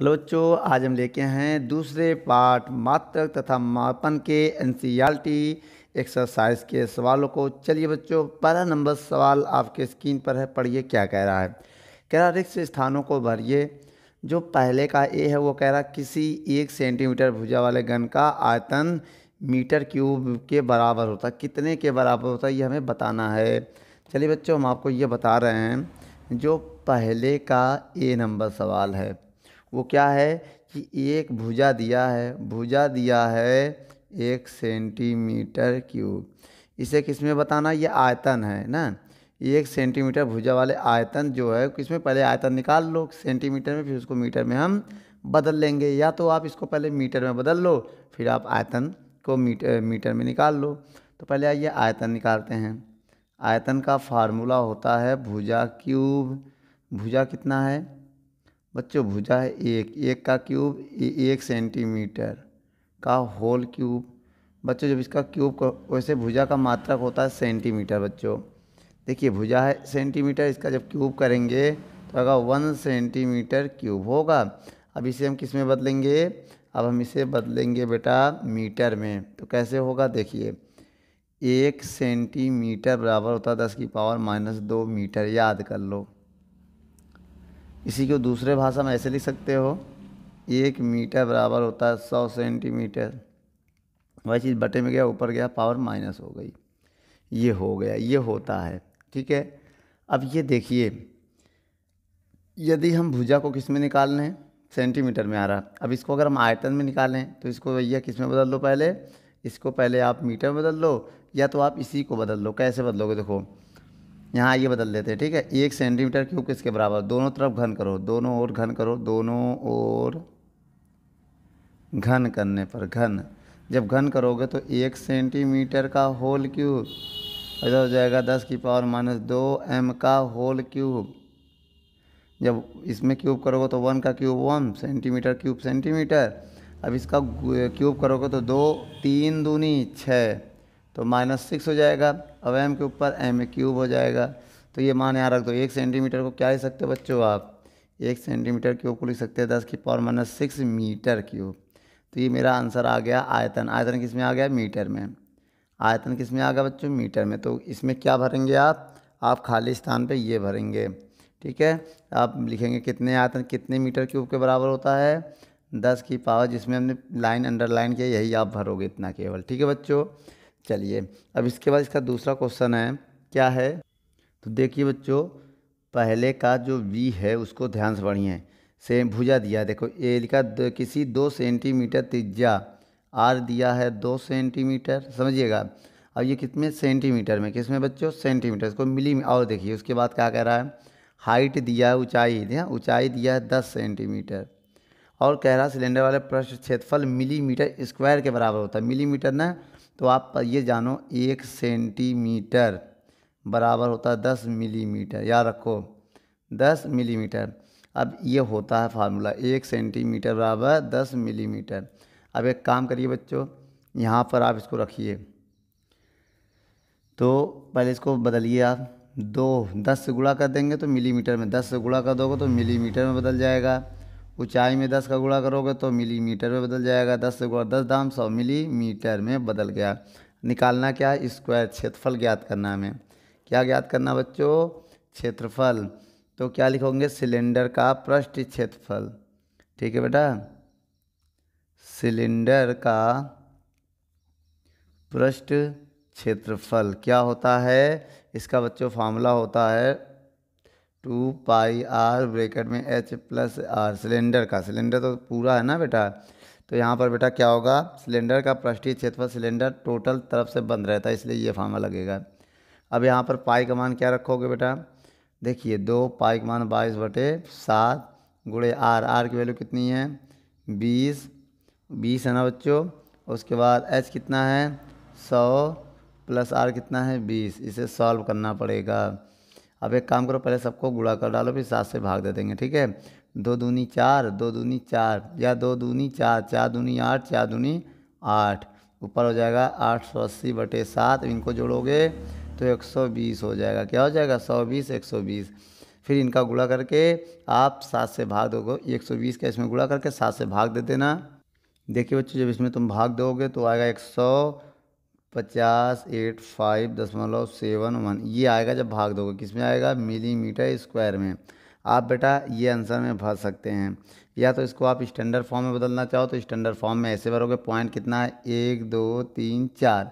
hello बच्चों आज हम लेके आए हैं दूसरे पार्ट मात्रक तथा मापन के एन एक्सरसाइज के सवालों को चलिए बच्चों पहला नंबर सवाल आपके स्क्रीन पर है पढ़िए क्या कह रहा है कह रहा रिक्स स्थानों को भरिए जो पहले का ए है वो कह रहा किसी एक सेंटीमीटर भुजा वाले गन का आयतन मीटर क्यूब के बराबर होता कितने के बराबर होता है ये हमें बताना है चलिए बच्चों हम आपको ये बता रहे हैं जो पहले का ए नंबर सवाल है वो क्या है कि एक भुजा दिया है भुजा दिया है एक सेंटीमीटर क्यूब इसे किस में बताना ये आयतन है ना एक सेंटीमीटर भुजा वाले आयतन जो है किसमें पहले आयतन निकाल लो सेंटीमीटर में फिर उसको मीटर में हम बदल लेंगे या तो आप इसको पहले मीटर में बदल लो फिर आप आयतन को मीटर मीटर में निकाल लो तो पहले आइए आयतन निकालते हैं आयतन का फार्मूला होता है भुजा क्यूब भुजा कितना है बच्चों भुजा है एक एक का क्यूब एक सेंटीमीटर का होल क्यूब बच्चों जब इसका क्यूब वैसे भुजा का मात्रक होता है सेंटीमीटर बच्चों देखिए भुजा है सेंटीमीटर इसका जब क्यूब करेंगे तो अगर वन सेंटीमीटर क्यूब होगा अब इसे हम किस में बदलेंगे अब हम इसे बदलेंगे बेटा मीटर में तो कैसे होगा देखिए एक सेंटीमीटर बराबर होता है दस की पावर माइनस दो मीटर याद कर लो इसी को दूसरे भाषा में ऐसे लिख सकते हो एक मीटर बराबर होता है सौ सेंटीमीटर वही चीज़ बटे में गया ऊपर गया पावर माइनस हो गई ये हो गया ये होता है ठीक है अब ये देखिए यदि हम भुजा को किस में निकाल लें सेंटीमीटर में आ रहा अब इसको अगर हम आयतन में निकालें तो इसको भैया किस में बदल लो पहले इसको पहले आप मीटर में बदल लो या तो आप इसी को बदल लो कैसे बदलोगे देखो यहाँ ये बदल देते हैं ठीक है एक सेंटीमीटर क्यूब किसके बराबर दोनों तरफ घन करो दोनों ओर घन करो दोनों ओर घन करने पर घन जब घन करोगे तो एक सेंटीमीटर का होल क्यूब ऐसा हो जाएगा दस की पावर माइनस दो एम का होल क्यूब जब इसमें क्यूब करोगे तो वन का cube one centimetre cube centimetre अब इसका क्यूब करोगे तो दो तीन दूनी छः तो माइनस सिक्स हो जाएगा अब एम के ऊपर एम ए क्यूब हो जाएगा तो ये मान यहाँ रख दो एक सेंटीमीटर को क्या लिख सकते हो बच्चों आप एक सेंटीमीटर क्यूब को लिख सकते हैं दस की power minus six metre cube तो ये मेरा आंसर आ गया आयतन आयतन किस में आ गया मीटर में आयतन किस में आ गया बच्चों मीटर में तो इसमें क्या भरेंगे आप आप खाली स्थान पर ये भरेंगे ठीक है आप लिखेंगे कितने आयतन कितने मीटर क्यूब के बराबर होता है दस की पावर जिसमें हमने लाइन अंडरलाइन किया यही आप भरोगे इतना केवल ठीक है बच्चों चलिए अब इसके बाद इसका दूसरा क्वेश्चन है क्या है तो देखिए बच्चों पहले का जो वी है उसको ध्यान से पढ़िए से भुजा दिया देखो ए लिखा किसी दो सेंटीमीटर त्रिज्या आर दिया है दो सेंटीमीटर समझिएगा अब ये कितने सेंटीमीटर में किसमें बच्चों सेंटीमीटर इसको मिली में और देखिए उसके बाद क्या कह रहा है हाइट दिया है ऊंचाई दिया ऊंचाई दिया है दस सेंटीमीटर और कह रहा सिलेंडर वाले पृष्ठ क्षेत्रफल मिलीमीटर स्क्वायर के बराबर होता है मिलीमीटर ना तो आप ये जानो एक सेंटीमीटर बराबर होता है दस मिलीमीटर याद रखो दस मिलीमीटर अब ये होता है फार्मूला एक सेंटीमीटर बराबर दस मिलीमीटर अब एक काम करिए बच्चों यहाँ पर आप इसको रखिए तो पहले इसको बदलिए आप दो दस से गुणा कर देंगे तो मिलीमीटर में दस से गुणा कर दोगे तो मिलीमीटर में बदल जाएगा ऊंचाई में दस का गुणा करोगे तो मिलीमीटर में बदल जाएगा दस से गुणा दस दाम सौ मिलीमीटर में बदल गया निकालना क्या है स्क्वायर क्षेत्रफल ज्ञात करना हमें क्या ज्ञात करना बच्चों क्षेत्रफल तो क्या लिखोगे सिलेंडर का पृष्ठ क्षेत्रफल ठीक है बेटा सिलेंडर का पृष्ठ क्षेत्रफल क्या होता है इसका बच्चों फार्मूला होता है टू पाई आर ब्रेकेट में एच प्लस आर सिलेंडर का सिलेंडर तो पूरा है ना बेटा तो यहाँ पर बेटा क्या होगा सिलेंडर का पृष्ठीय क्षेत्रफल सिलेंडर टोटल तरफ से बंद रहता है इसलिए ये फार्मा लगेगा अब यहाँ पर पाई का मान क्या रखोगे बेटा देखिए दो पाई का मान बाईस बटे सात गुड़े आर आर की वैल्यू कितनी है बीस बीस है ना बच्चों उसके बाद एच कितना है सौ प्लस आर कितना है बीस इसे सॉल्व करना पड़ेगा अब एक काम करो पहले सबको गुड़ा कर डालो फिर सात से भाग दे देंगे ठीक है दो दूनी चार दो दूनी चार या दो दूनी चार चार दूनी आठ चार दूनी आठ ऊपर हो जाएगा आठ सौ अस्सी बटे सात इनको जोड़ोगे तो एक सौ बीस हो जाएगा क्या हो जाएगा सौ बीस एक सौ बीस फिर इनका गुड़ा करके आप सात से भाग दोगे एक सौ बीस का इसमें गुड़ा करके सात से भाग दे देना देखिए बच्चों जब इसमें तुम भाग दोगे तो आएगा एक सौ पचास एट फाइव दशमलव सेवन वन ये आएगा जब भाग दोगे किस में आएगा मिलीमीटर स्क्वायर में आप बेटा ये आंसर में भर सकते हैं या तो इसको आप स्टैंडर्ड फॉर्म में बदलना चाहो तो स्टैंडर्ड फॉर्म में ऐसे भरोगे पॉइंट कितना है एक दो तीन चार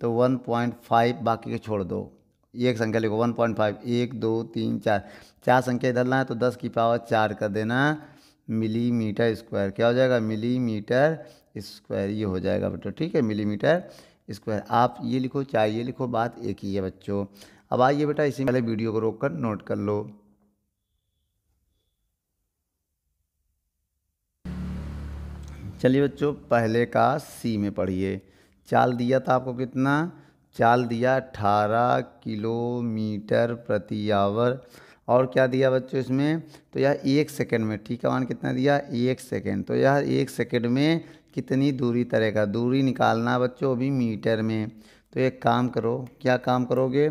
तो वन पॉइंट फाइव बाकी के छोड़ दो एक संख्या लिखो वन पॉइंट फाइव एक दो तीन चार चार संख्या इधर है तो दस की पावर चार कर देना मिलीमीटर स्क्वायर क्या हो जाएगा मिलीमीटर स्क्वायर ये हो जाएगा बेटा ठीक है मिलीमीटर स्क्वायर आप ये लिखो चाहे ये लिखो बात एक ही है बच्चों अब आइए बेटा इसी पहले वीडियो को रोक कर नोट कर लो चलिए बच्चों पहले का सी में पढ़िए चाल दिया था आपको कितना चाल दिया अठारह किलोमीटर प्रति आवर और क्या दिया बच्चों इसमें तो यह एक सेकंड में ठीक है वन कितना दिया एक सेकंड तो यह एक सेकंड में कितनी दूरी तय का दूरी निकालना बच्चों अभी मीटर में तो एक काम करो क्या काम करोगे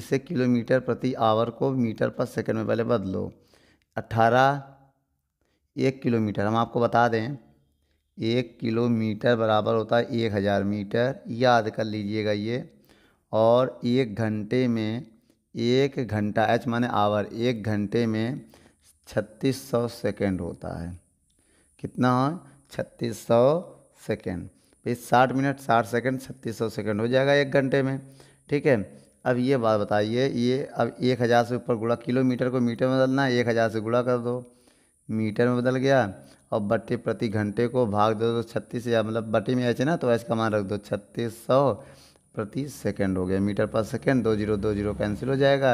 इसे किलोमीटर प्रति आवर को मीटर पर सेकंड में पहले बदलो अट्ठारह एक किलोमीटर हम आपको बता दें एक किलोमीटर बराबर होता है एक हज़ार मीटर याद कर लीजिएगा ये और एक घंटे में एक घंटा एच माने आवर एक घंटे में छत्तीस सौ सेकेंड होता है कितना है छत्तीस सौ सेकेंड भाई साठ मिनट साठ सेकेंड छत्तीस सौ सेकेंड हो जाएगा एक घंटे में ठीक है अब ये बात बताइए ये अब एक हज़ार से ऊपर गुड़ा किलोमीटर को मीटर में बदलना है एक हज़ार से गुड़ा कर दो मीटर में बदल गया और बट्टे प्रति घंटे को भाग दो तो छत्तीस या मतलब बट्टे में ऐसे ना तो ऐसे कमान रख दो छत्तीस सौ प्रति सेकेंड हो गया मीटर पर सेकेंड दो जीरो दो जीरो कैंसिल हो जाएगा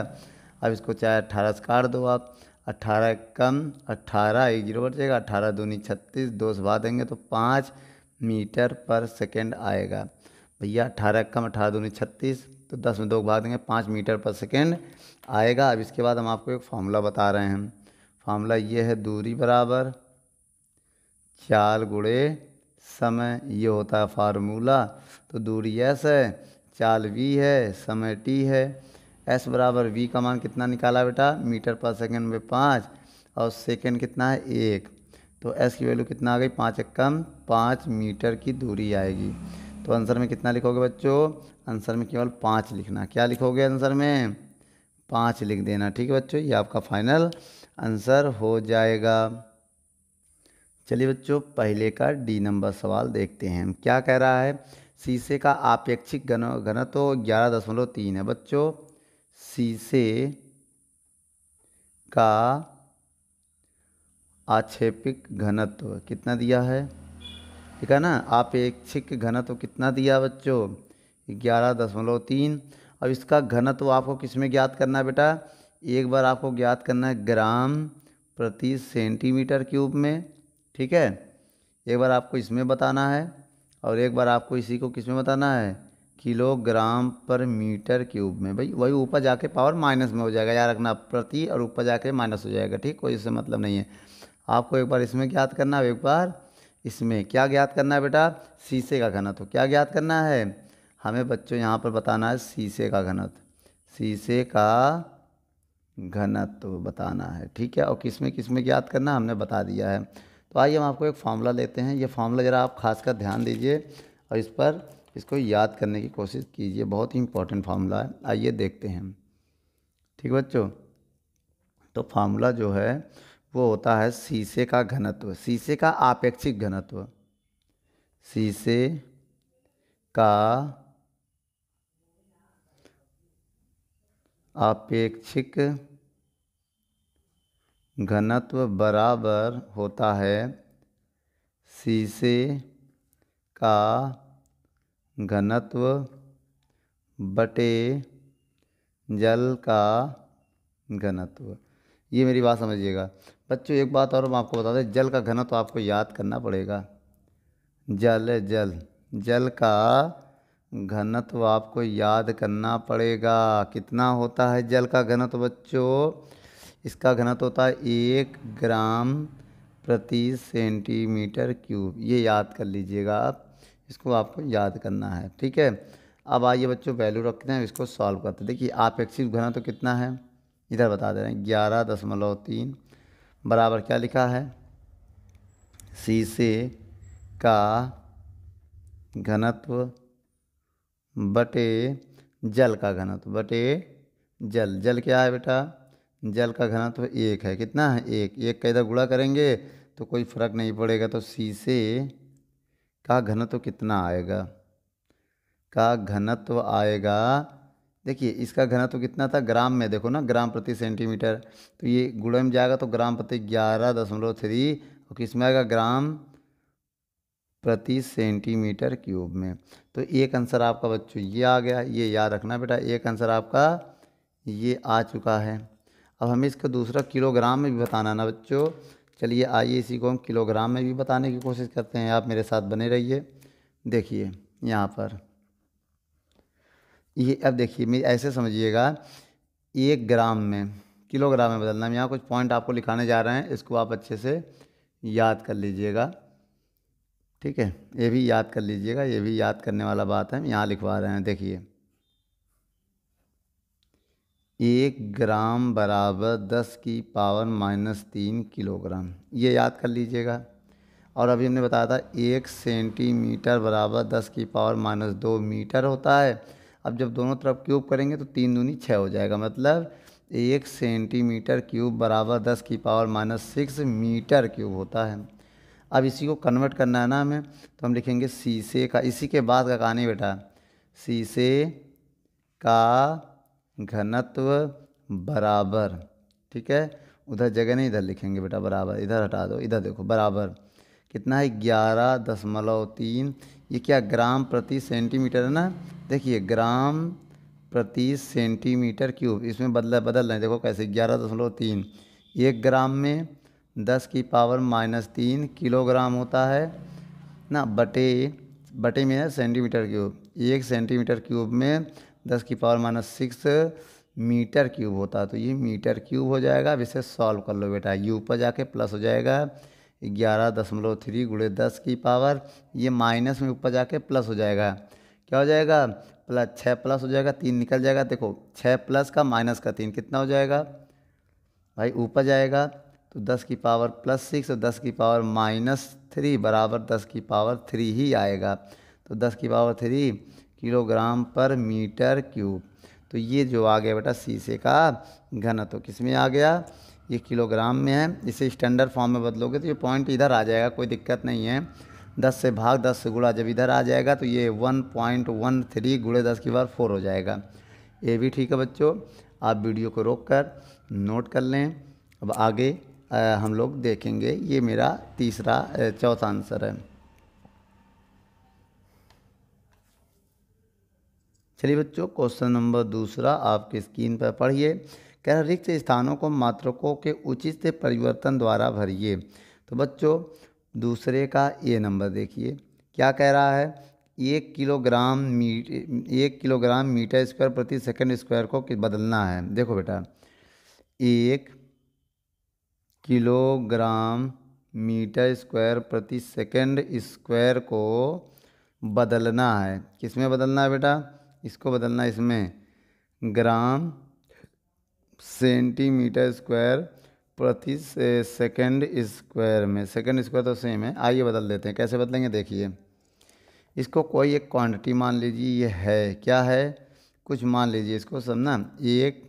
अब इसको चाहे अट्ठारह से काट दो आप अट्ठारह कम अट्ठारह एक जीरो जाएगा अट्ठारह दूनी छत्तीस दो से भाग देंगे तो पाँच मीटर पर सेकेंड आएगा भैया अट्ठारह कम अट्ठारह दूनी छत्तीस तो दस में दो भाग देंगे पाँच मीटर पर सेकेंड आएगा अब इसके बाद हम आपको एक फार्मूला बता रहे हैं फार्मूला ये है दूरी बराबर चाल गुड़े समय ये होता है फार्मूला तो दूरी एस है चाल वी है समय टी है एस बराबर वी का मान कितना निकाला बेटा मीटर पर सेकेंड में पाँच और सेकेंड कितना है एक तो एस की वैल्यू कितना आ गई पाँच एक्कम पाँच मीटर की दूरी आएगी तो आंसर में कितना लिखोगे बच्चों आंसर में केवल पाँच लिखना क्या लिखोगे आंसर में पाँच लिख देना ठीक है बच्चों ये आपका फाइनल आंसर हो जाएगा चलिए बच्चों पहले का डी नंबर सवाल देखते हैं क्या कह रहा है शीशे का आपेक्षिक घन घनत्व ग्यारह दशमलव तीन है बच्चों शीशे का आक्षेपिक घनत्व कितना दिया है ठीक है ना आप एक घनत्व कितना दिया बच्चों ग्यारह दशमलव तीन अब इसका घनत्व आपको किस में ज्ञात करना है बेटा एक बार आपको ज्ञात करना है ग्राम प्रति सेंटीमीटर क्यूब में ठीक है एक बार आपको इसमें बताना है और एक बार आपको इसी को किस में बताना है किलोग्राम पर मीटर क्यूब में भाई वही ऊपर जाके पावर माइनस में हो जाएगा याद रखना प्रति और ऊपर जाके माइनस हो जाएगा ठीक कोई इससे मतलब नहीं है आपको एक बार इसमें ज्ञात करना है एक बार इसमें क्या ज्ञात करना है बेटा शीशे का घनत्व क्या ज्ञात करना है हमें बच्चों यहाँ पर बताना है शीशे का घनत्व शीशे का घनत्व बताना है ठीक है और किस में किस में ज्ञात करना हमने बता दिया है तो आइए हम आपको एक फार्मूला लेते हैं ये फार्मूला ज़रा आप खास कर ध्यान दीजिए और इस पर इसको याद करने की कोशिश कीजिए बहुत ही इम्पोर्टेंट फार्मूला है आइए देखते हैं ठीक बच्चों तो फार्मूला जो है वो होता है शीशे का घनत्व शीशे का आपेक्षिक घनत्व शीशे का आपेक्षिक घनत्व बराबर होता है शीशे का घनत्व बटे जल का घनत्व ये मेरी बात समझिएगा बच्चों एक बात और हम आपको बता दें जल का घनत्व आपको याद करना पड़ेगा जल जल जल का घनत्व आपको याद करना पड़ेगा कितना होता है जल का घनत्व बच्चों इसका घनत्व होता है एक ग्राम प्रति सेंटीमीटर क्यूब ये याद कर लीजिएगा आप इसको आपको याद करना है ठीक है अब आइए बच्चों वैल्यू रखते हैं इसको सॉल्व करते हैं देखिए आप एक्सिस घना तो कितना है इधर बता दे रहे हैं ग्यारह दशमलव तीन बराबर क्या लिखा है शीशे का घनत्व बटे जल का घनत्व बटे जल जल क्या है बेटा जल का घनत्व एक है कितना है एक एक का इधर गुड़ा करेंगे तो कोई फर्क नहीं पड़ेगा तो शीशे का घनत्व कितना आएगा का घनत्व आएगा देखिए इसका घनत्व कितना था ग्राम में देखो ना ग्राम प्रति सेंटीमीटर तो ये गुड़े में जाएगा तो ग्राम प्रति ग्यारह दशमलव थ्री और किस में आएगा ग्राम प्रति सेंटीमीटर क्यूब में तो एक आंसर आपका बच्चों ये आ गया ये याद रखना बेटा एक आंसर आपका ये आ चुका है अब हमें इसका दूसरा किलोग्राम में भी बताना ना बच्चों चलिए आइए इसी को हम किलोग्राम में भी बताने की कोशिश करते हैं आप मेरे साथ बने रहिए देखिए यहाँ पर ये अब देखिए मैं ऐसे समझिएगा एक ग्राम में किलोग्राम में बदलना यहाँ कुछ पॉइंट आपको लिखाने जा रहे हैं इसको आप अच्छे से याद कर लीजिएगा ठीक है ये भी याद कर लीजिएगा ये भी याद करने वाला बात है यहाँ लिखवा रहे हैं देखिए एक ग्राम बराबर दस की पावर माइनस तीन किलोग्राम ये याद कर लीजिएगा और अभी हमने बताया था एक सेंटीमीटर बराबर दस की पावर माइनस दो मीटर होता है अब जब दोनों तरफ क्यूब करेंगे तो तीन दूनी छः हो जाएगा मतलब एक सेंटीमीटर क्यूब बराबर दस की power minus six metre cube होता है अब इसी को कन्वर्ट करना है ना हमें तो हम लिखेंगे शीशे का इसी के बाद का कहानी बेटा शीशे का घनत्व बराबर ठीक है उधर जगह नहीं इधर लिखेंगे बेटा बराबर इधर हटा दो इधर देखो बराबर कितना है ग्यारह दशमलव तीन ये क्या ग्राम प्रति सेंटीमीटर है ना देखिए ग्राम प्रति सेंटीमीटर क्यूब इसमें बदला बदल रहे हैं देखो कैसे ग्यारह दशमलव तीन एक ग्राम में दस की पावर माइनस तीन किलोग्राम होता है ना बटे बटे में है सेंटीमीटर क्यूब एक सेंटीमीटर क्यूब में दस की power minus six metre cube होता है तो ये मीटर क्यूब हो जाएगा अब इसे सॉल्व कर लो बेटा ये ऊपर जाके प्लस हो जाएगा ग्यारह दशमलव थ्री गुड़े दस की पावर ये माइनस में ऊपर जाके प्लस हो जाएगा क्या हो जाएगा प्लस छः प्लस हो जाएगा तीन निकल जाएगा देखो छः प्लस का माइनस का तीन कितना हो जाएगा भाई ऊपर जाएगा तो दस की पावर प्लस सिक्स और दस की पावर माइनस थ्री बराबर दस की पावर थ्री ही आएगा तो दस की पावर थ्री किलोग्राम पर मीटर क्यूब तो ये जो आ गया बेटा शीशे का तो किस में आ गया ये किलोग्राम में है इसे स्टैंडर्ड फॉर्म में बदलोगे तो ये पॉइंट इधर आ जाएगा कोई दिक्कत नहीं है दस से भाग दस से गुड़ा जब इधर आ जाएगा तो ये वन पॉइंट वन थ्री गुड़े दस की बार फोर हो जाएगा ये भी ठीक है बच्चों आप वीडियो को रोक कर नोट कर लें अब आगे आ, हम लोग देखेंगे ये मेरा तीसरा चौथा आंसर है चलिए बच्चों क्वेश्चन नंबर दूसरा आपके स्क्रीन पर पढ़िए कह रहा रिक्त स्थानों को मात्रकों के उचित से परिवर्तन द्वारा भरिए तो बच्चों दूसरे का ए नंबर देखिए क्या कह रहा है एक किलोग्राम मीट एक किलोग्राम मीटर स्क्वायर प्रति सेकंड स्क्वायर को बदलना है देखो बेटा एक किलोग्राम मीटर स्क्वायर प्रति सेकंड स्क्वायर को बदलना है किसमें बदलना है बेटा इसको बदलना इसमें ग्राम सेंटीमीटर स्क्वायर प्रति सेकंड स्क्वायर में सेकंड स्क्वायर तो सेम है आइए बदल देते हैं कैसे बदलेंगे देखिए इसको कोई एक क्वांटिटी मान लीजिए ये है क्या है कुछ मान लीजिए इसको सब ना एक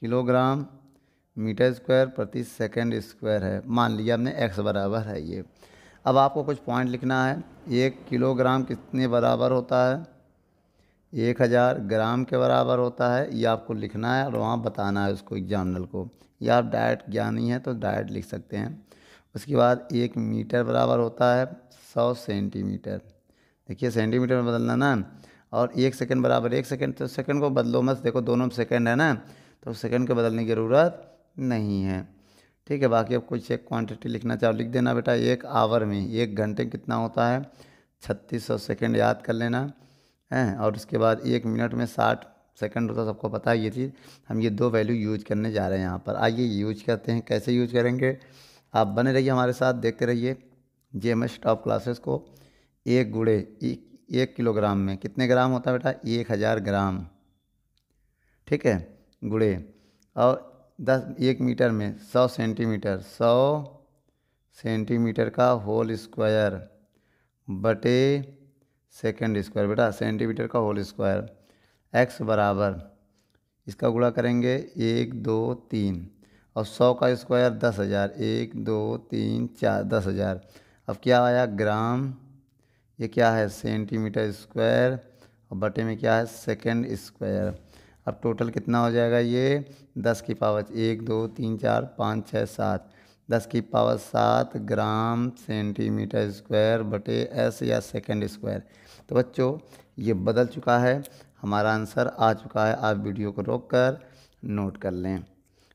किलोग्राम मीटर स्क्वायर प्रति सेकंड स्क्वायर है मान लिया हमने एक्स बराबर है ये अब आपको कुछ पॉइंट लिखना है एक किलोग्राम कितने बराबर होता है एक हज़ार ग्राम के बराबर होता है ये आपको लिखना है और वहाँ बताना है उसको एग्जामिनल को या आप डायट ज्ञानी हैं तो डायट लिख सकते हैं उसके बाद एक मीटर बराबर होता है सौ सेंटीमीटर देखिए सेंटीमीटर में बदलना ना और एक सेकंड बराबर एक सेकंड तो सेकंड को बदलो मत देखो दोनों में सेकंड है ना तो सेकंड को बदलने की ज़रूरत नहीं है ठीक है बाकी आप कुछ एक क्वांटिटी लिखना चाहो लिख देना बेटा एक आवर में एक घंटे कितना होता है छत्तीस सौ सेकेंड याद कर लेना हैं और उसके बाद एक मिनट में साठ सेकंड होता सबको पता है ये चीज़ हम ये दो वैल्यू यूज करने जा रहे हैं यहाँ पर आइए यूज करते हैं कैसे यूज करेंगे आप बने रहिए हमारे साथ देखते रहिए J M S top classes को एक गुड़े एक, एक किलोग्राम में कितने ग्राम होता है बेटा एक हज़ार ग्राम ठीक है गुड़े और दस एक मीटर में सौ सेंटीमीटर सौ सेंटीमीटर का होल स्क्वायर बटे सेकेंड स्क्वायर बेटा सेंटीमीटर का होल स्क्वायर एक्स बराबर इसका गुड़ा करेंगे एक दो तीन और सौ का स्क्वायर दस हज़ार एक दो तीन चार दस हज़ार अब क्या आया ग्राम ये क्या है सेंटीमीटर स्क्वायर और बटे में क्या है सेकेंड स्क्वायर अब टोटल कितना हो जाएगा ये दस की पावर एक दो तीन चार पाँच छः सात दस की पावर सात ग्राम सेंटीमीटर स्क्वायर बटे एस या सेकेंड स्क्वायर तो बच्चों ये बदल चुका है हमारा आंसर आ चुका है आप वीडियो को रोक कर नोट कर लें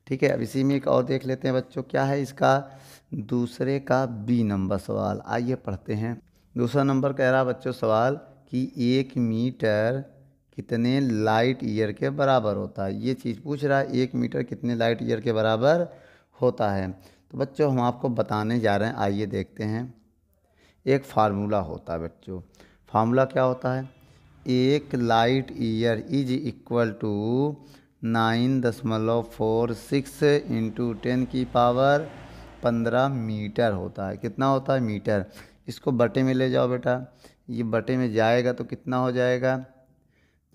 ठीक है अब इसी में एक और देख लेते हैं बच्चों क्या है इसका दूसरे का बी नंबर सवाल आइए पढ़ते हैं दूसरा नंबर कह रहा बच्चों सवाल कि एक मीटर कितने लाइट ईयर के बराबर होता है ये चीज़ पूछ रहा है एक मीटर कितने लाइट ईयर के बराबर होता है तो बच्चों हम आपको बताने जा रहे हैं आइए देखते हैं एक फार्मूला होता है बच्चों फार्मूला क्या होता है एक light year is equal to nine दशमलव फोर सिक्स इंटू टेन की पावर पंद्रह मीटर होता है कितना होता है मीटर इसको बटे में ले जाओ बेटा ये बटे में जाएगा तो कितना हो जाएगा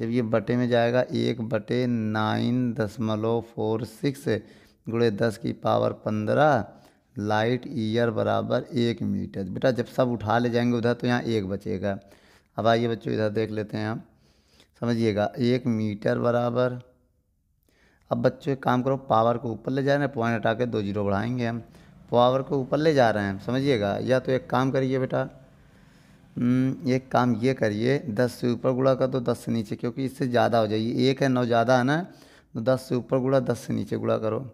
जब ये बटे में जाएगा एक बटे नाइन दशमलव फोर सिक्स गुड़े दस की पावर पंद्रह लाइट ईयर बराबर एक मीटर बेटा जब सब उठा ले जाएंगे उधर तो यहाँ एक बचेगा अब आइए बच्चों इधर देख लेते हैं हम समझिएगा एक मीटर बराबर अब बच्चों एक काम करो पावर को ऊपर ले जा रहे हैं पॉइंट हटा के दो जीरो बढ़ाएंगे हम पावर को ऊपर ले जा रहे हैं समझिएगा या तो एक काम करिए बेटा हम्म, एक काम ये करिए दस से ऊपर गुड़ा कर दो दस से नीचे क्योंकि इससे ज़्यादा हो जाएगी एक है नौ ज़्यादा है ना तो दस से ऊपर गुड़ा दस से नीचे गुड़ा करो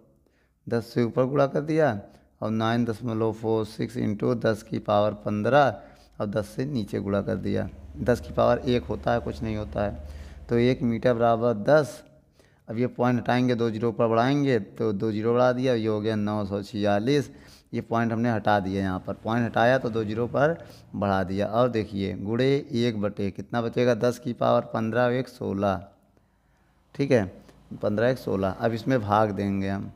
दस से ऊपर गुड़ा कर दिया और नाइन दशमलव फोर सिक्स इंटू दस की पावर पंद्रह और दस से नीचे गुड़ा कर दिया दस की पावर एक होता है कुछ नहीं होता है तो एक मीटर बराबर दस अब ये पॉइंट हटाएंगे दो जीरो पर बढ़ाएंगे तो दो जीरो बढ़ा दिया ये हो गया नौ सौ छियालीस ये पॉइंट हमने हटा दिया यहाँ पर पॉइंट हटाया तो दो जीरो पर बढ़ा दिया और देखिए गुड़े एक बटे कितना बचेगा दस की पावर पंद्रह एक सोलह ठीक है पंद्रह एक सोलह अब इसमें भाग देंगे हम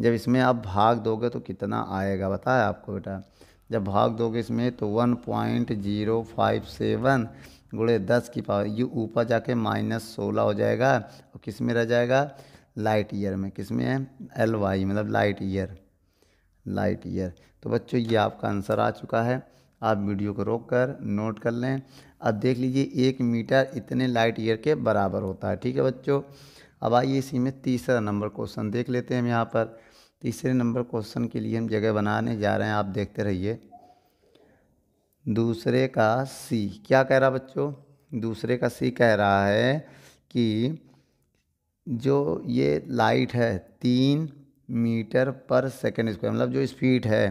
जब इसमें आप भाग दोगे तो कितना आएगा बताया आपको बेटा जब भाग दोगे इसमें तो one point zero five seven गुड़े दस की पावर ये ऊपर जाके माइनस सोलह हो जाएगा और किस में रह जाएगा लाइट ईयर में किस में है एल वाई मतलब लाइट ईयर लाइट ईयर तो बच्चों ये आपका आंसर आ चुका है आप वीडियो को रोक कर नोट कर लें अब देख लीजिए एक मीटर इतने लाइट ईयर के बराबर होता है ठीक है बच्चों अब आइए इसी में तीसरा नंबर क्वेश्चन देख लेते हैं हम यहाँ पर तीसरे नंबर क्वेश्चन के लिए हम जगह बनाने जा रहे हैं आप देखते रहिए दूसरे का सी क्या कह रहा बच्चों दूसरे का सी कह रहा है कि जो ये लाइट है तीन मीटर पर सेकेंड स्क्वायर मतलब जो स्पीड है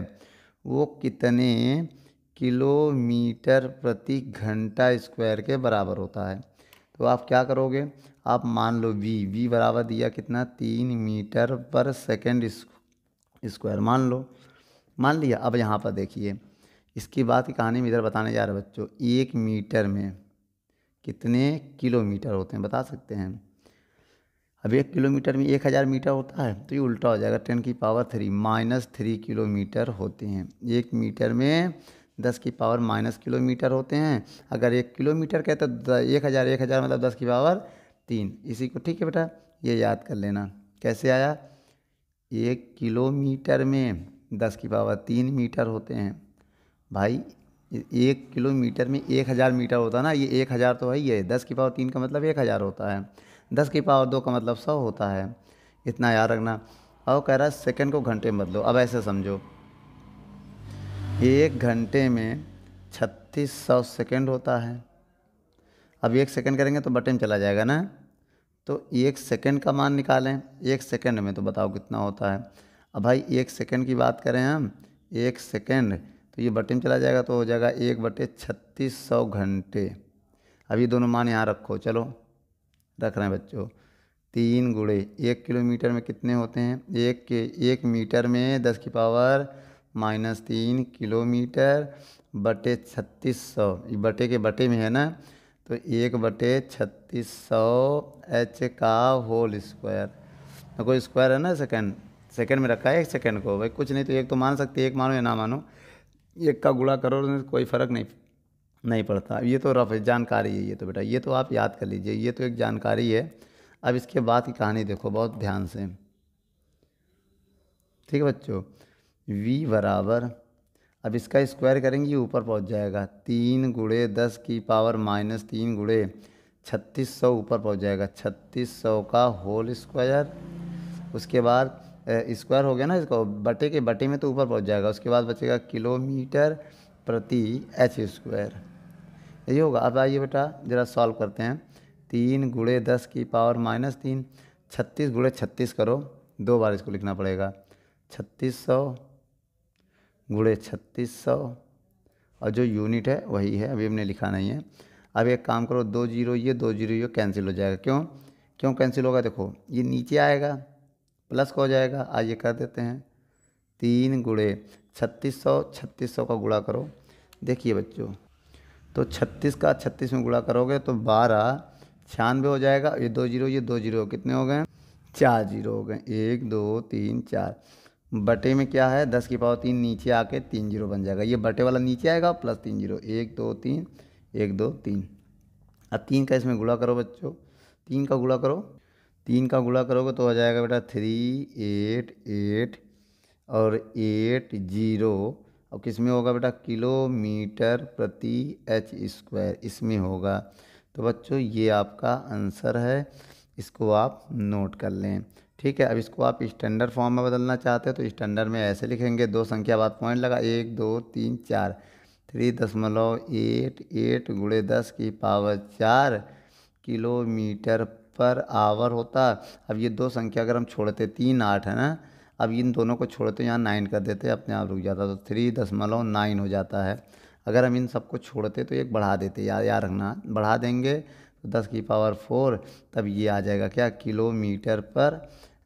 वो कितने किलोमीटर प्रति घंटा स्क्वायर के बराबर होता है तो आप क्या करोगे आप मान लो वी वी बराबर दिया कितना तीन मीटर पर सेकेंड स्क्वायर स्क्वायर मान लो मान लिया अब यहाँ पर देखिए इसकी बात की कहानी में इधर बताने जा रहे बच्चों एक मीटर में कितने किलोमीटर होते हैं बता सकते हैं अब एक किलोमीटर में एक हज़ार मीटर होता है तो ये उल्टा हो जाएगा टेन की power three minus three kilometre होते हैं एक मीटर में दस की पावर माइनस किलोमीटर होते हैं अगर एक किलोमीटर कहते तो एक हज़ार एक हज़ार मतलब दस की पावर तीन इसी को ठीक है बेटा ये याद कर लेना कैसे आया एक किलोमीटर में दस की पावर तीन मीटर होते हैं भाई एक किलोमीटर में एक हज़ार मीटर होता है ना ये एक हज़ार तो है ही है दस की पावर तीन का मतलब एक हज़ार होता है दस की पावर दो का मतलब सौ होता है इतना याद रखना और कह रहा है सेकेंड को घंटे में बदलो अब ऐसे समझो एक घंटे में छत्तीस सौ सेकेंड होता है अब एक सेकेंड करेंगे तो बटन चला जाएगा ना तो एक सेकेंड का मान निकालें एक सेकेंड में तो बताओ कितना होता है अब भाई एक सेकेंड की बात करें हम एक सेकेंड तो ये बटे में चला जाएगा तो हो जाएगा एक बटे छत्तीस सौ घंटे अभी दोनों मान यहाँ रखो चलो रख रहे हैं बच्चों तीन गुड़े एक किलोमीटर में कितने होते हैं एक के एक मीटर में दस की पावर माइनस तीन किलोमीटर बटे छत्तीस सौ बटे के बटे में है ना तो एक बटे छत्तीस सौ एच का होल स्क्वायर तो कोई स्क्वायर है ना सेकेंड सेकेंड में रखा है एक सेकेंड को भाई कुछ नहीं तो एक तो मान सकते एक मानो या ना मानो एक का गुड़ा करो तो कोई फ़र्क नहीं नहीं पड़ता ये तो रफ जानकारी है ये तो बेटा ये तो आप याद कर लीजिए ये तो एक जानकारी है अब इसके बाद की कहानी देखो बहुत ध्यान से ठीक है बच्चों वी बराबर अब इसका स्क्वायर करेंगे ऊपर पहुंच जाएगा तीन गुड़े दस की पावर माइनस तीन गुड़े छत्तीस सौ ऊपर पहुंच जाएगा छत्तीस सौ का होल स्क्वायर उसके बाद स्क्वायर हो गया ना इसको बटे के बटे में तो ऊपर पहुंच जाएगा उसके बाद बचेगा किलोमीटर प्रति एच स्क्वायर यही होगा अब आइए बेटा ज़रा सॉल्व करते हैं तीन गुड़े दस की पावर माइनस तीन छत्तीस गुड़े छत्तीस करो दो बार इसको लिखना पड़ेगा छत्तीस सौ गुड़े छत्तीस सौ और जो यूनिट है वही है अभी हमने लिखा नहीं है अब एक काम करो दो जीरो ये दो जीरो ये कैंसिल हो जाएगा क्यों क्यों कैंसिल होगा देखो ये नीचे आएगा प्लस का हो जाएगा आइए कर देते हैं तीन गुड़े छत्तीस सौ छत्तीस सौ का गुड़ा करो देखिए बच्चों तो छत्तीस का छत्तीस में गुड़ा करोगे तो बारह छियानवे हो जाएगा ये दो जीरो ये दो जीरो कितने हो गए चार जीरो हो गए एक दो तीन चार बटे में क्या है दस की पावर तीन नीचे आके तीन जीरो बन जाएगा ये बटे वाला नीचे आएगा प्लस तीन जीरो एक दो तीन एक दो तीन अब तीन का इसमें गुड़ा करो बच्चों तीन का गुड़ा करो तीन का गुड़ा करोगे तो आ जाएगा बेटा थ्री एट एट और एट जीरो और किस में होगा बेटा किलोमीटर प्रति एच स्क्वायर इसमें होगा तो बच्चों ये आपका आंसर है इसको आप नोट कर लें ठीक है अब इसको आप स्टैंडर्ड फॉर्म में बदलना चाहते हो तो स्टैंडर्ड में ऐसे लिखेंगे दो संख्या बाद पॉइंट लगा एक दो तीन चार थ्री दशमलव एट एट गुड़े दस की पावर चार किलोमीटर पर आवर होता अब ये दो संख्या अगर हम छोड़ते तीन आठ है ना अब इन दोनों को छोड़ते यहाँ नाइन कर देते अपने आप रुक जाता तो थ्री दशमलव नाइन हो जाता है अगर हम इन सबको छोड़ते तो एक बढ़ा देते यार याद रखना बढ़ा देंगे तो दस की पावर फोर तब ये आ जाएगा क्या किलोमीटर पर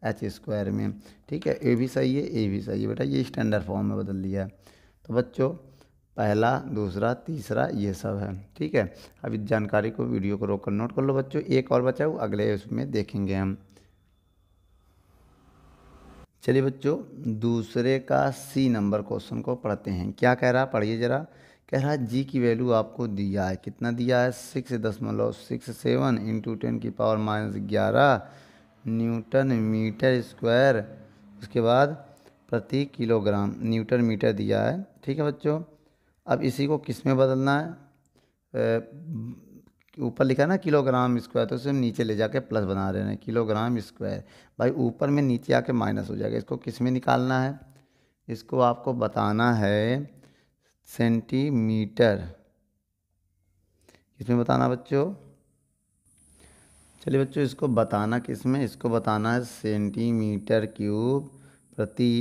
एच स्क्वायर में ठीक है ए भी सही है ए भी सही है बेटा ये स्टैंडर्ड फॉर्म में बदल दिया है तो बच्चों पहला दूसरा तीसरा ये सब है ठीक है अब इस जानकारी को वीडियो को रोक कर नोट कर लो बच्चों एक और बचा हुआ अगले उसमें देखेंगे हम चलिए बच्चों दूसरे का सी नंबर क्वेश्चन को पढ़ते हैं क्या कह रहा पढ़िए ज़रा कह रहा है जी की वैल्यू आपको दिया है कितना दिया है सिक्स दशमलव सिक्स सेवन इंटू टेन की पावर माइनस ग्यारह न्यूटन मीटर स्क्वायर उसके बाद प्रति किलोग्राम न्यूटन मीटर दिया है ठीक है बच्चों अब इसी को किस में बदलना है ऊपर लिखा ना किलोग्राम स्क्वायर तो उसे नीचे ले जाके प्लस बना रहे हैं किलोग्राम स्क्वायर भाई ऊपर में नीचे आके माइनस हो जाएगा इसको किस में निकालना है इसको आपको बताना है सेंटीमीटर किसमें बताना बच्चों चलिए बच्चों इसको बताना किसमें इसको बताना है सेंटीमीटर क्यूब प्रति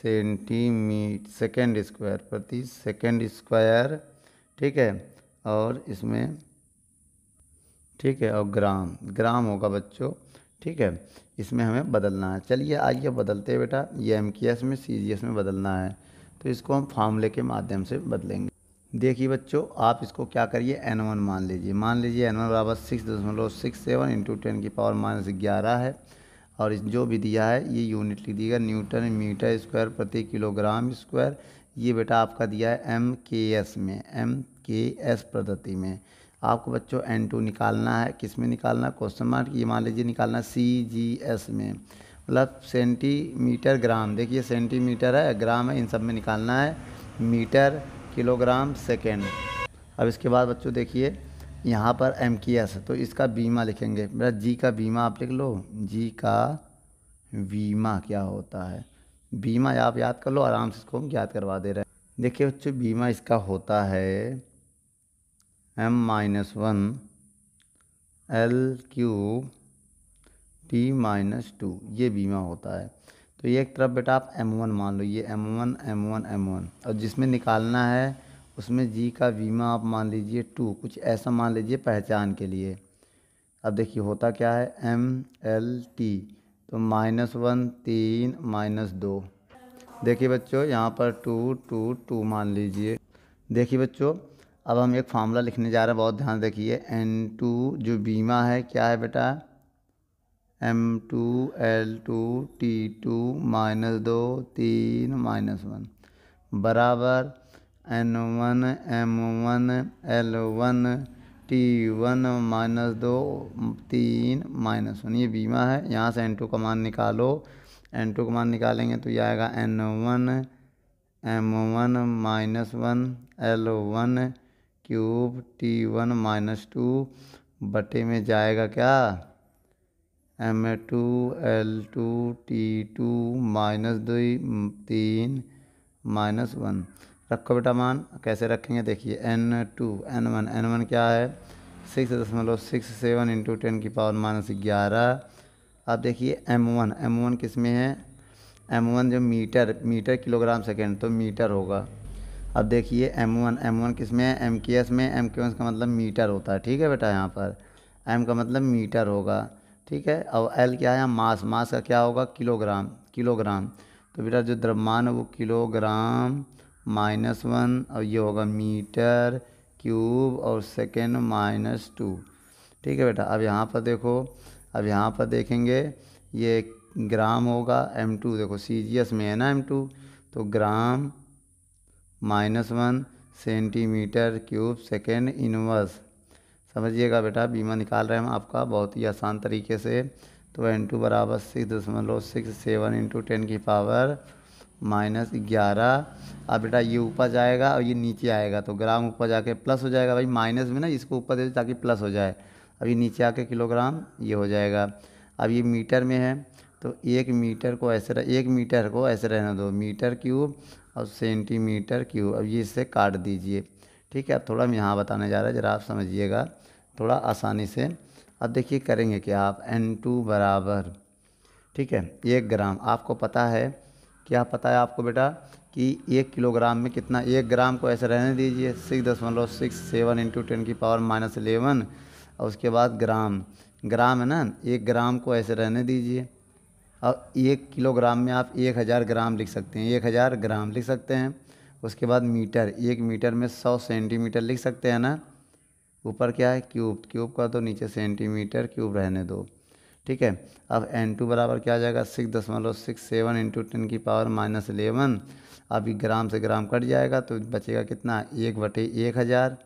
सेंटीमी सेकेंड स्क्वायर प्रति सेकेंड स्क्वायर ठीक है और इसमें ठीक है और ग्राम ग्राम होगा बच्चों ठीक है इसमें हमें बदलना है चलिए आइए बदलते हैं बेटा ये एम में सी में बदलना है तो इसको हम फार्मूले के माध्यम से बदलेंगे देखिए बच्चों आप इसको क्या करिए एन वन मान लीजिए मान लीजिए एन वन बराबर सिक्स दशमलव सिक्स सेवन इंटू टेन की पावर माइनस ग्यारह है और जो भी दिया है ये यूनिट लिख दिएगा न्यूटन मीटर स्क्वायर प्रति किलोग्राम स्क्वायर ये बेटा आपका दिया है एम के एस में एम के एस पद्धति में आपको बच्चों एन टू निकालना है किस में निकालना है क्वेश्चन मार्क ये मान लीजिए निकालना सी जी एस में मतलब सेंटीमीटर ग्राम देखिए सेंटीमीटर है ग्राम है इन सब में निकालना है मीटर किलोग्राम सेकेंड अब इसके बाद बच्चों देखिए यहाँ पर एम की एस तो इसका बीमा लिखेंगे मेरा जी का बीमा आप लिख लो जी का बीमा क्या होता है बीमा आप याद कर लो आराम से इसको हम याद करवा दे रहे हैं देखिए बच्चों बीमा इसका होता है M minus one L cube T minus two ये बीमा होता है तो ये एक तरफ बेटा आप एम वन मान लो ये M one M one M one और जिसमें निकालना है उसमें जी का बीमा आप मान लीजिए टू कुछ ऐसा मान लीजिए पहचान के लिए अब देखिए होता क्या है एम एल टी तो माइनस वन तीन माइनस दो देखिए बच्चों यहाँ पर टू टू टू मान लीजिए देखिए बच्चों अब हम एक फार्मूला लिखने जा रहे हैं बहुत ध्यान देखिए एन टू जो बीमा है क्या है बेटा M two L two T two minus दो तीन माइनस वन बराबर N one M one L one T one minus दो तीन माइनस वन ये बीमा है यहाँ से एन टू का मान निकालो एन टू का मान निकालेंगे तो ये आएगा N one M one minus one L one cube T one minus two बटे में जाएगा क्या एम ए two L two T two minus दो तीन माइनस वन रखो बेटा मान कैसे रखेंगे देखिए N two N one N one क्या है सिक्स दशमलव सिक्स सेवन इंटू टेन की पावर माइनस ग्यारह अब देखिए एम वन एम वन किस में है एम वन जो मीटर मीटर किलोग्राम सेकेंड तो मीटर होगा अब देखिए एम वन एम वन किस में है एम के एस में एम के एस का मतलब मीटर होता है ठीक है बेटा यहाँ पर एम का मतलब मीटर होगा ठीक है अब एल क्या है मास मास का क्या होगा किलोग्राम किलोग्राम तो बेटा जो द्रव्यमान है वो किलोग्राम माइनस वन और ये होगा मीटर क्यूब और सेकेंड माइनस टू ठीक है बेटा अब यहाँ पर देखो अब यहाँ पर देखेंगे ये ग्राम होगा एम टू देखो सी जी एस में है ना एम टू तो gram minus one centimetre cube second inverse समझिएगा बेटा बीमा निकाल रहे हैं हम आपका बहुत ही आसान तरीके से तो एन टू बराबर सिक्स दशमलव सिक्स सेवन इंटू टेन की पावर माइनस ग्यारह अब बेटा ये ऊपर जाएगा और ये नीचे आएगा तो ग्राम ऊपर जाके प्लस हो जाएगा भाई माइनस में ना इसको ऊपर दे ताकि प्लस हो जाए अब ये नीचे आके किलोग्राम ये हो जाएगा अब ये मीटर में है तो एक मीटर को ऐसे रह, एक मीटर को ऐसे रहने दो मीटर क्यूब और सेंटीमीटर क्यूब अब ये इससे काट दीजिए ठीक है अब थोड़ा हम यहाँ बताने जा रहे हैं ज़रा आप समझिएगा थोड़ा आसानी से अब देखिए करेंगे कि आप एन टू बराबर ठीक है एक ग्राम आपको पता है क्या पता है आपको बेटा कि एक किलोग्राम में कितना एक ग्राम को ऐसे रहने दीजिए सिक्स दशमलव सिक्स सेवन इंटू टेन की पावर माइनस एलेवन और उसके बाद ग्राम ग्राम है ना एक ग्राम को ऐसे रहने दीजिए अब एक किलोग्राम में आप एक हज़ार ग्राम लिख सकते हैं एक हज़ार ग्राम लिख सकते हैं उसके बाद मीटर एक मीटर में सौ सेंटीमीटर लिख सकते हैं ना ऊपर क्या है क्यूब क्यूब का तो नीचे सेंटीमीटर क्यूब रहने दो ठीक है अब एन टू बराबर क्या आ जाएगा सिक्स दशमलव सिक्स सेवन इंटू टेन की पावर माइनस इलेवन अभी ग्राम से ग्राम कट जाएगा तो बचेगा कितना एक बटे एक हज़ार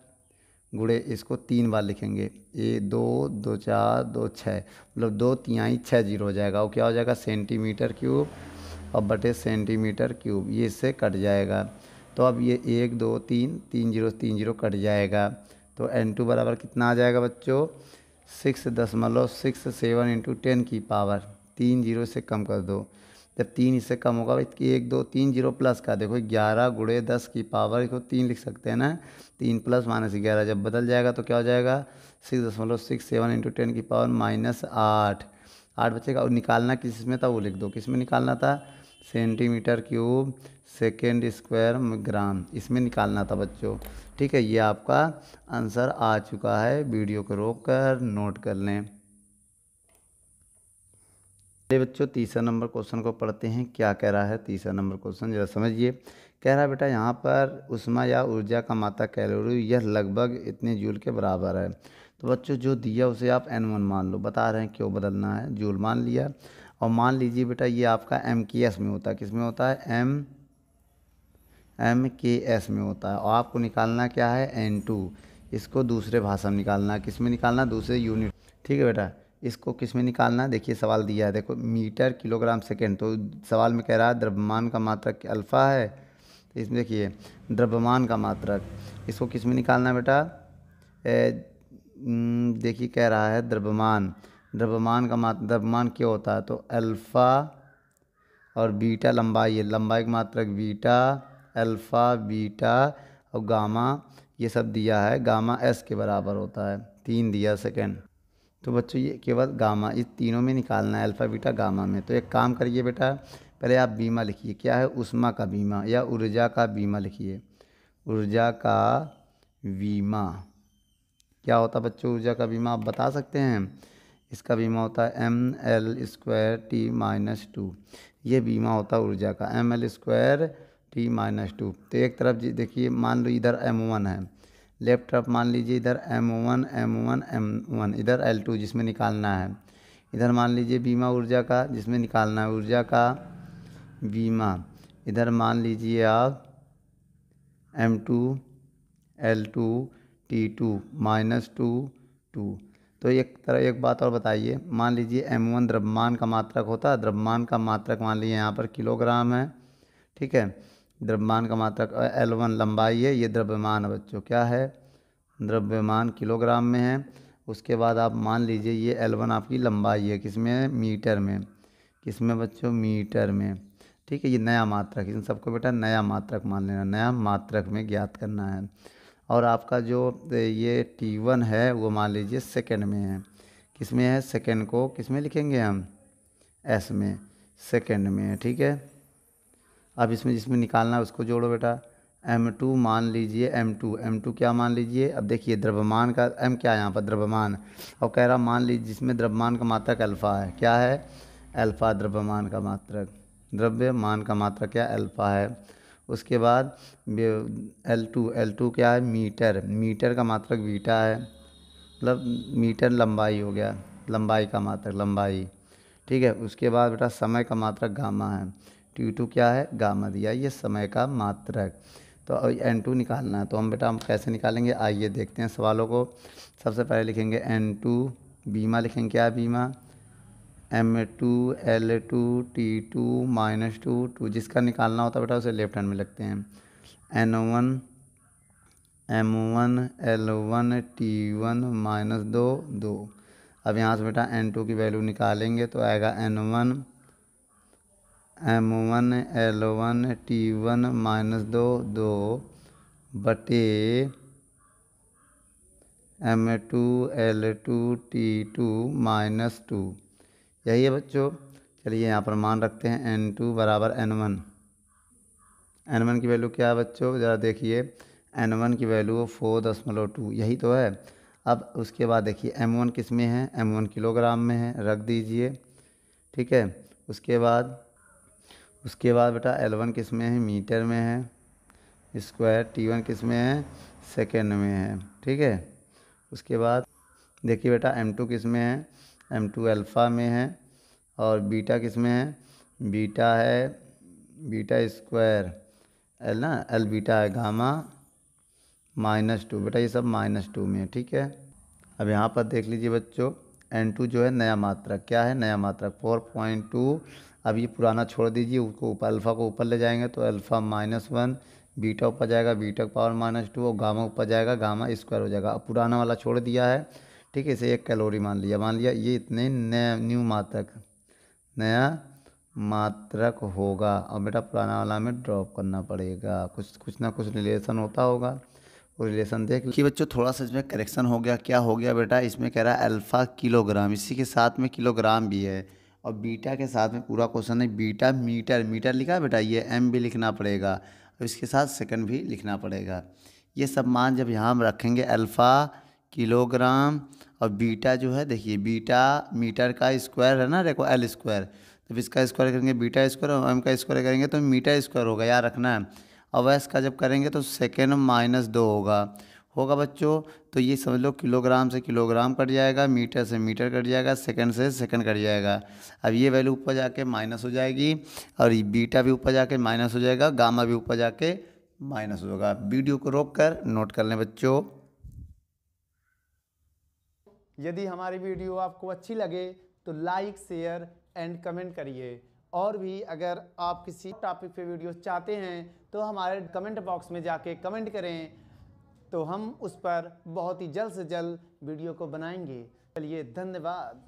गुड़े इसको तीन बार लिखेंगे ए दो दो चार दो छः मतलब दो तिहाई छः जीरो हो जाएगा वो क्या हो जाएगा सेंटीमीटर क्यूब और बटे सेंटीमीटर क्यूब ये इससे कट जाएगा तो अब ये एक दो तीन तीन जीरो तीन जीरो कट जाएगा तो एन टू बराबर कितना आ जाएगा बच्चों सिक्स दशमलव सिक्स सेवन इंटू टेन की पावर तीन जीरो से कम कर दो जब तीन इससे कम होगा एक दो तीन जीरो प्लस का देखो ग्यारह गुड़े दस की पावर को तीन लिख सकते हैं ना तीन प्लस माइनस ग्यारह जब बदल जाएगा तो क्या हो जाएगा सिक्स दशमलव सिक्स सेवन इंटू टेन की पावर माइनस आठ आठ बचेगा और निकालना किस में था वो लिख दो किस में निकालना था centimetre cube second square gram इसमें निकालना था बच्चों ठीक है ये आपका आंसर आ चुका है वीडियो को रोक कर नोट कर लें अरे बच्चों तीसरा नंबर क्वेश्चन को पढ़ते हैं क्या कह रहा है तीसरा नंबर क्वेश्चन जरा समझिए कह रहा है बेटा यहाँ पर उष्मा या ऊर्जा का माता कैलोरी यह लगभग इतने जूल के बराबर है तो बच्चों जो दिया उसे आप एन वन मान लो बता रहे हैं क्यों बदलना है जूल मान लिया और मान लीजिए बेटा ये आपका एम के एस में होता है किस में होता है एम एम के एस में होता है और आपको निकालना क्या है एन टू इसको दूसरे भाषा में निकालना किस में निकालना दूसरे यूनिट ठीक है बेटा इसको किस में निकालना देखिए सवाल दिया है देखो मीटर किलोग्राम सेकेंड तो सवाल में कह रहा है द्रव्यमान का मात्रक अल्फ़ा है तो इसमें देखिए द्रव्यमान का मात्रक इसको किस में निकालना बेटा देखिए कह रहा है द्रव्यमान द्रव्यमान का मात्र द्रव्यमान क्या होता है तो अल्फ़ा और बीटा लंबाई है लंबाई का मात्रक बीटा अल्फ़ा बीटा और गामा ये सब दिया है गामा एस के बराबर होता है तीन दिया सेकेंड तो बच्चों ये केवल गामा इस तीनों में निकालना है अल्फ़ा बीटा गामा में तो एक काम करिए बेटा पहले आप बीमा लिखिए क्या है उषमा का बीमा या ऊर्जा का बीमा लिखिए ऊर्जा का बीमा क्या होता बच्चों ऊर्जा का बीमा आप बता सकते हैं इसका बीमा होता है M L square T minus two ये बीमा होता है ऊर्जा का M L square T minus two तो एक तरफ देखिए मान लो इधर एम वन है लेफ्ट तरफ मान लीजिए इधर M one M one M one इधर एल टू जिसमें निकालना है इधर मान लीजिए बीमा ऊर्जा का जिसमें निकालना है ऊर्जा का बीमा इधर मान लीजिए आप M two L two T two minus two two तो एक तरह एक बात और बताइए मान लीजिए एम द्रव्यमान का मात्रक होता है द्रव्यमान का मात्रक मान लीजिए यहाँ पर किलोग्राम है ठीक है द्रव्यमान का मात्रक एल वन लंबाई है ये द्रव्यमान है बच्चों क्या है द्रव्यमान किलोग्राम में है उसके बाद आप मान लीजिए ये एल वन आपकी लंबाई है किसमें मीटर में किसमें बच्चों मीटर में ठीक है ये नया मात्रक इन सबको बेटा नया मात्रक मान लेना नया मात्रक में ज्ञात करना है और आपका जो ये टी वन है वो मान लीजिए सेकेंड में है किस में है सेकेंड को किस में लिखेंगे हम S में सेकेंड में है ठीक है अब इसमें जिसमें निकालना है उसको जोड़ो बेटा एम टू मान लीजिए एम टू एम टू क्या मान लीजिए अब देखिए द्रव्यमान का एम क्या है यहाँ पर द्रव्यमान और कह रहा मान लीजिए जिसमें द्रव्यमान का मात्रक अल्फ़ा है क्या है अल्फ़ा द्रव्यमान का मात्रक द्रव्यमान का मात्रक क्या अल्फ़ा है उसके बाद एल टू एल टू क्या है मीटर मीटर का मात्रक बीटा है मतलब मीटर लंबाई हो गया लंबाई का मात्रक लंबाई ठीक है उसके बाद बेटा समय का मात्रक गामा है टी टू क्या है गामा दिया ये समय का मात्रक तो एन टू निकालना है तो हम बेटा हम कैसे निकालेंगे आइए देखते हैं सवालों को सबसे पहले लिखेंगे एन टू बीमा लिखेंगे क्या बीमा M two L two T two minus two two जिसका निकालना होता है बेटा उसे लेफ्ट हैंड में लगते हैं N one M one L one T one minus दो दो अब यहाँ से बेटा एन टू की वैल्यू निकालेंगे तो आएगा N one M one L one T one minus दो दो बटे M two L two T two minus two यही है बच्चों चलिए यहाँ पर मान रखते हैं एन टू बराबर एन वन एन वन की वैल्यू क्या है बच्चों ज़रा देखिए एन वन की वैल्यू फोर दशमलव टू यही तो है अब उसके बाद देखिए एम वन किस में है एम वन किलोग्राम में है रख दीजिए ठीक है उसके बाद उसके बाद बेटा एल वन किस में है मीटर में है स्क्वायर टी वन किस में है सेकेंड में है ठीक है उसके बाद देखिए बेटा एम टू किस में है एम टू अल्फ़ा में है और बीटा किस में है बीटा है बीटा स्क्वायर एल ना एल बीटा है गामा माइनस टू बेटा ये सब माइनस टू में है ठीक है अब यहाँ पर देख लीजिए बच्चों एन टू जो है नया मात्रक क्या है नया मात्रक फोर पॉइंट टू अब ये पुराना छोड़ दीजिए उसको ऊपर अल्फ़ा को ऊपर ले जाएंगे तो अल्फ़ा माइनस वन बीटा ऊपर जाएगा बीटा पावर माइनस टू और गामा ऊपर जाएगा गामा स्क्वायर हो जाएगा अब पुराना वाला छोड़ दिया है ठीक है इसे एक कैलोरी मान लिया मान लिया ये इतने नया न्यू मात्रक नया मात्रक होगा और बेटा पुराना वाला में ड्रॉप करना पड़ेगा कुछ कुछ ना कुछ रिलेशन होता होगा वो रिलेशन देख कि बच्चों थोड़ा सा इसमें करेक्शन हो गया क्या हो गया बेटा इसमें कह रहा है अल्फ़ा किलोग्राम इसी के साथ में किलोग्राम भी है और बीटा के साथ में पूरा क्वेश्चन है बीटा मीटर मीटर लिखा बेटा ये एम भी लिखना पड़ेगा और इसके साथ सेकंड भी लिखना पड़ेगा ये सब मान जब यहाँ हम रखेंगे अल्फ़ा किलोग्राम और बीटा जो है देखिए बीटा मीटर का स्क्वायर है ना देखो एल स्क्वायर तो इसका स्क्वायर करेंगे बीटा स्क्वायर और एम का स्क्वायर करेंगे तो मीटर स्क्वायर होगा यार रखना है और एस का जब करेंगे तो सेकेंड माइनस दो होगा होगा बच्चों तो ये समझ लो किलोग्राम से किलोग्राम कट जाएगा मीटर से मीटर कट जाएगा सेकंड से सेकंड कट जाएगा अब ये वैल्यू ऊपर जाके माइनस हो जाएगी और ये बीटा भी ऊपर जाके माइनस हो जाएगा गामा भी ऊपर जाके माइनस होगा वीडियो को रोक कर नोट कर लें बच्चों यदि हमारी वीडियो आपको अच्छी लगे तो लाइक शेयर एंड कमेंट करिए और भी अगर आप किसी टॉपिक पे वीडियो चाहते हैं तो हमारे कमेंट बॉक्स में जाके कमेंट करें तो हम उस पर बहुत ही जल्द से जल्द वीडियो को बनाएंगे चलिए धन्यवाद